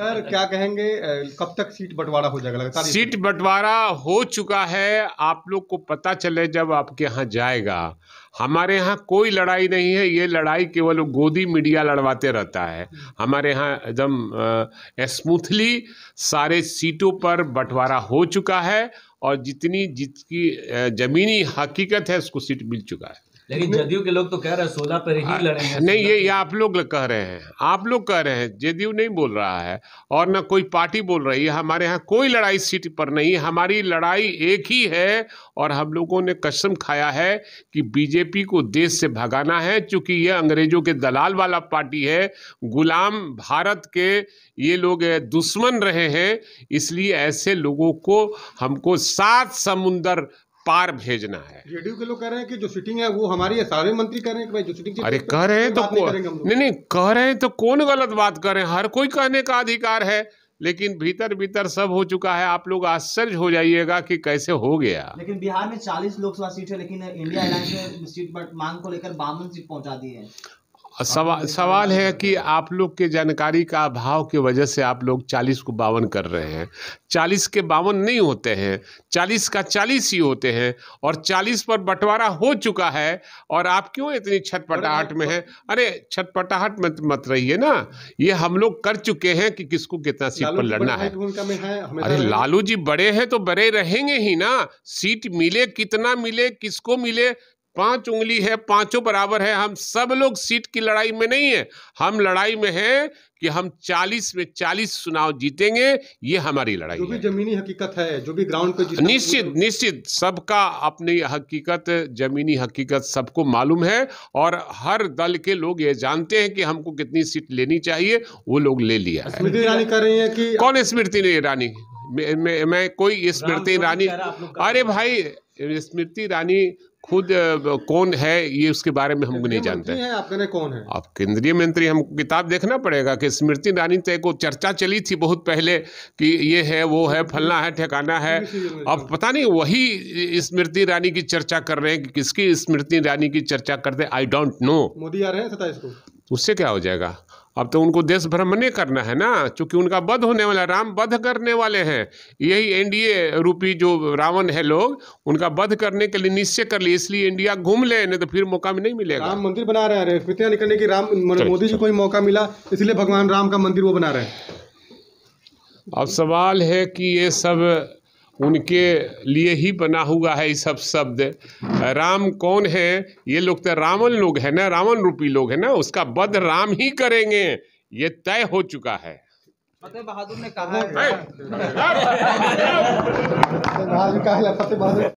Sir क्या कहेंगे कब तक सीट बंटवारा हो जाएगा लगातार सीट बंटवारा हो चुका है आप लोग को पता चले जब आपके यहाँ जाएगा हमारे यहाँ कोई लड़ाई नहीं है ये लड़ाई केवल गोदी मीडिया लड़वाते रहता है हमारे यहाँ एकदम स्मूथली सारे सीटों पर बंटवारा हो चुका है और जितनी जिसकी ज़मीनी हकीकत है उसको सीट मिल चुका है लेकिन जदयू के लोग तो कह रहे हैं सोलह पर ही हाँ, हैं नहीं ये, ये आप लोग कह रहे हैं आप लोग कह रहे हैं जदयू नहीं बोल रहा है और ना कोई पार्टी बोल रही है हमारे यहाँ कोई लड़ाई सीट पर नहीं हमारी लड़ाई एक ही है और हम लोगों ने कसम खाया है कि बीजेपी बीजेपी को देश से भगाना है क्योंकि यह अंग्रेजों के दलाल वाला पार्टी है गुलाम भारत के ये लोग दुश्मन रहे हैं इसलिए ऐसे लोगों को हमको सात समुंदर पार भेजना है रेडियो के लोग कह रहे हैं कि जो सिटिंग है वो हमारी है सारे मंत्री कह रहे हैं कि भाई जो सिटिंग अरे कह रहे हैं तो नहीं, नहीं कह रहे हैं तो कौन गलत बात कर रहे हैं हर कोई कहने का अधिकार है लेकिन भीतर भीतर सब हो चुका है आप लोग आश्चर्य हो जाइएगा कि कैसे हो गया लेकिन बिहार में 40 लोकसभा सीट है लेकिन इंडिया एलायंस ने सीट मांग को लेकर बावन सीट पहुंचा दी है सवा, सवाल है कि आप लोग के जानकारी का अभाव की वजह से आप लोग चालीस को बावन कर रहे हैं चालीस के बावन नहीं होते हैं चालीस का चालीस ही होते हैं और चालीस पर बंटवारा हो चुका है और आप क्यों इतनी छटपटाहट में हैं अरे छटपटाहट मत मत रहिए ना ये हम लोग कर चुके हैं कि किसको कितना सीट पर लड़ना है अरे तो लालू जी बड़े हैं तो बड़े रहेंगे ही ना सीट मिले कितना मिले किसको मिले पांच उंगली है पांचों बराबर है हम सब लोग सीट की लड़ाई में नहीं है हम लड़ाई में हैं कि हम 40 में 40 चुनाव जीतेंगे ये हमारी लड़ाई जो भी जमीनी हकीकत है जो भी ग्राउंड पे निश्चित निश्चित सबका अपनी हकीकत जमीनी हकीकत सबको मालूम है और हर दल के लोग ये जानते हैं कि हमको कितनी सीट लेनी चाहिए वो लोग ले लिया स्मृति ईरानी कह रही है कि कौन स्मृति ईरानी मैं, मैं, मैं कोई स्मृति रानी अरे भाई स्मृति रानी खुद कौन है ये उसके बारे में हम नहीं जानते हैं आपने कौन है आप केंद्रीय मंत्री हमको किताब देखना पड़ेगा कि स्मृति रानी तय को चर्चा चली थी बहुत पहले कि ये है वो है फलना है ठिकाना है अब पता नहीं वही स्मृति रानी की चर्चा कर रहे हैं कि किसकी स्मृति रानी की चर्चा करते आई डोंट नो मोदी आ रहे हैं सताइस उससे क्या हो जाएगा अब तो उनको देश भ्रमण करना है ना क्योंकि उनका वध होने वाला राम वध करने वाले हैं यही एनडीए रूपी जो रावण है लोग उनका वध करने के लिए निश्चय कर लिए इसलिए इंडिया घूम ले नहीं तो फिर मौका भी नहीं मिलेगा राम मंदिर बना रहे हैं स्मृतियाँ निकलने की राम मोदी जी को ही मौका मिला इसलिए भगवान राम का मंदिर वो बना रहे हैं अब सवाल है कि ये सब उनके लिए ही बना हुआ है ये सब शब्द राम कौन है ये लोग तो रावण लोग है ना रावण रूपी लोग है ना उसका बद राम ही करेंगे ये तय हो चुका है फतेह बहादुर ने कहा है।